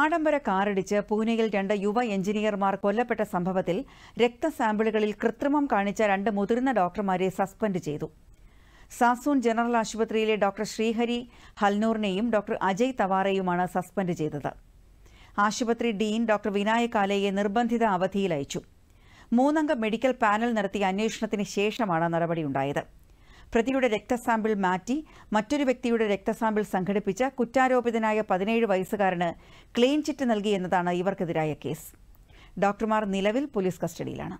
ആഡംബര കാറിടിച്ച് പൂനെയിൽ രണ്ട് യുവ എഞ്ചിനീയർമാർ കൊല്ലപ്പെട്ട സംഭവത്തിൽ രക്തസാമ്പിളുകളിൽ കൃത്രിമം കാണിച്ച രണ്ട് മുതിർന്ന ഡോക്ടർമാരെ സസ്പെൻഡ് ചെയ്തു സാസൂൺ ജനറൽ ആശുപത്രിയിലെ ഡോക്ടർ ശ്രീഹരി ഹൽനൂറിനെയും ഡോക്ടർ അജയ് തവാറയുമാണ് സസ്പെൻഡ് ചെയ്തത് ആശുപത്രി ഡീൻ ഡോക്ടർ വിനായകാലയെ നിർബന്ധിത അവധിയിൽ അയച്ചു മൂന്നംഗ മെഡിക്കൽ പാനൽ നടത്തിയ അന്വേഷണത്തിന് ശേഷമാണ് നടപടിയുണ്ടായത് പ്രതിയുടെ രക്തസാമ്പിൾ മാറ്റി മറ്റൊരു വ്യക്തിയുടെ രക്തസാമ്പിൾ സംഘടിപ്പിച്ച കുറ്റാരോപിതനായ പതിനേഴ് വയസ്സുകാരന് ക്ലീൻ ചിറ്റ് നൽകി എന്നതാണ് ഇവർക്കെതിരായ കേസ് ഡോക്ടർമാർ നിലവിൽ പോലീസ് കസ്റ്റഡിയിലാണ്